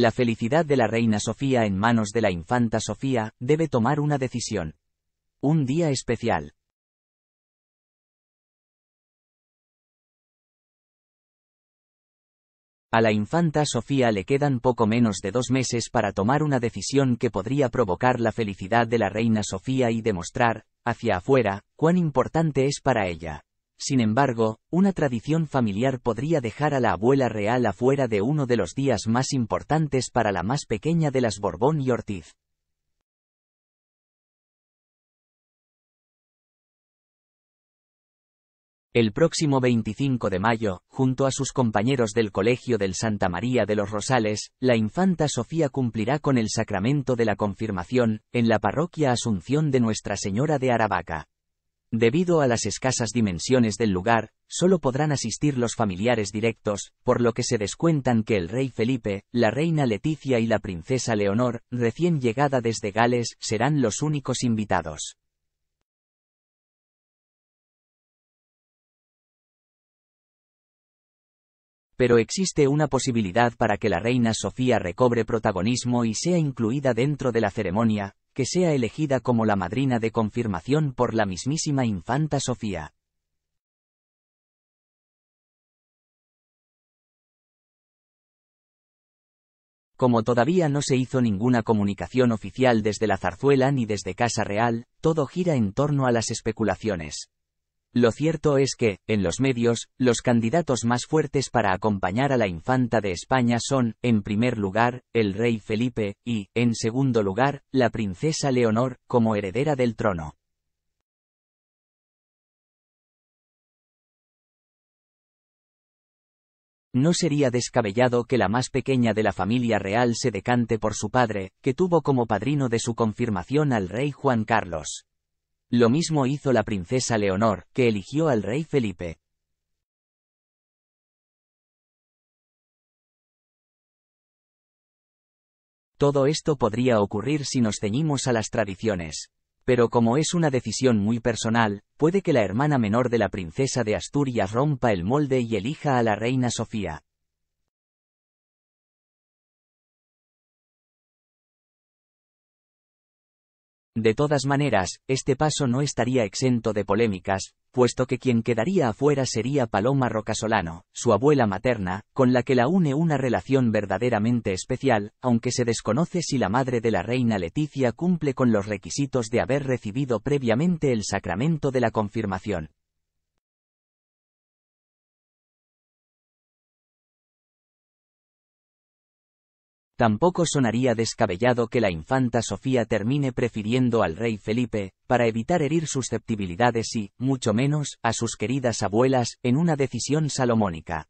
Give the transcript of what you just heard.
La felicidad de la reina Sofía en manos de la infanta Sofía debe tomar una decisión. Un día especial. A la infanta Sofía le quedan poco menos de dos meses para tomar una decisión que podría provocar la felicidad de la reina Sofía y demostrar, hacia afuera, cuán importante es para ella. Sin embargo, una tradición familiar podría dejar a la abuela real afuera de uno de los días más importantes para la más pequeña de las Borbón y Ortiz. El próximo 25 de mayo, junto a sus compañeros del Colegio del Santa María de los Rosales, la infanta Sofía cumplirá con el sacramento de la confirmación, en la parroquia Asunción de Nuestra Señora de Aravaca. Debido a las escasas dimensiones del lugar, solo podrán asistir los familiares directos, por lo que se descuentan que el rey Felipe, la reina Leticia y la princesa Leonor, recién llegada desde Gales, serán los únicos invitados. Pero existe una posibilidad para que la reina Sofía recobre protagonismo y sea incluida dentro de la ceremonia, que sea elegida como la madrina de confirmación por la mismísima infanta Sofía. Como todavía no se hizo ninguna comunicación oficial desde la zarzuela ni desde Casa Real, todo gira en torno a las especulaciones. Lo cierto es que, en los medios, los candidatos más fuertes para acompañar a la infanta de España son, en primer lugar, el rey Felipe, y, en segundo lugar, la princesa Leonor, como heredera del trono. No sería descabellado que la más pequeña de la familia real se decante por su padre, que tuvo como padrino de su confirmación al rey Juan Carlos. Lo mismo hizo la princesa Leonor, que eligió al rey Felipe. Todo esto podría ocurrir si nos ceñimos a las tradiciones. Pero como es una decisión muy personal, puede que la hermana menor de la princesa de Asturias rompa el molde y elija a la reina Sofía. De todas maneras, este paso no estaría exento de polémicas, puesto que quien quedaría afuera sería Paloma Rocasolano, su abuela materna, con la que la une una relación verdaderamente especial, aunque se desconoce si la madre de la reina Leticia cumple con los requisitos de haber recibido previamente el sacramento de la confirmación. Tampoco sonaría descabellado que la infanta Sofía termine prefiriendo al rey Felipe, para evitar herir susceptibilidades y, mucho menos, a sus queridas abuelas, en una decisión salomónica.